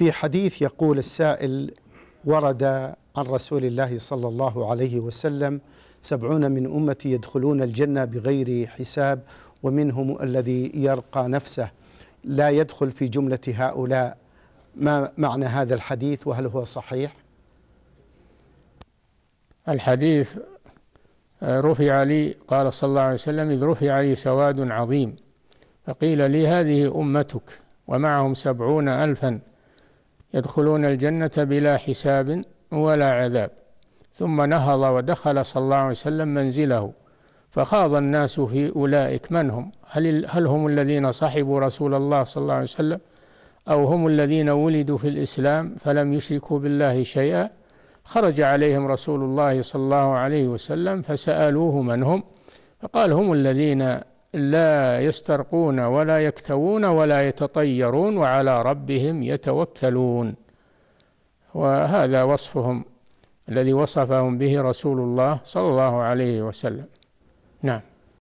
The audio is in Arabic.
في حديث يقول السائل ورد عن رسول الله صلى الله عليه وسلم سبعون من أمتي يدخلون الجنة بغير حساب ومنهم الذي يرقى نفسه لا يدخل في جملة هؤلاء ما معنى هذا الحديث وهل هو صحيح الحديث آه، رفع لي قال صلى الله عليه وسلم إذ رفع لي سواد عظيم فقيل لي هذه أمتك ومعهم سبعون ألفا يدخلون الجنة بلا حساب ولا عذاب ثم نهض ودخل صلى الله عليه وسلم منزله فخاض الناس في أولئك من هم هل, هل هم الذين صحبوا رسول الله صلى الله عليه وسلم أو هم الذين ولدوا في الإسلام فلم يشركوا بالله شيئا خرج عليهم رسول الله صلى الله عليه وسلم فسألوه من هم فقال هم الذين لا يسترقون ولا يكتوون ولا يتطيرون وعلى ربهم يتوكلون وهذا وصفهم الذي وصفهم به رسول الله صلى الله عليه وسلم نعم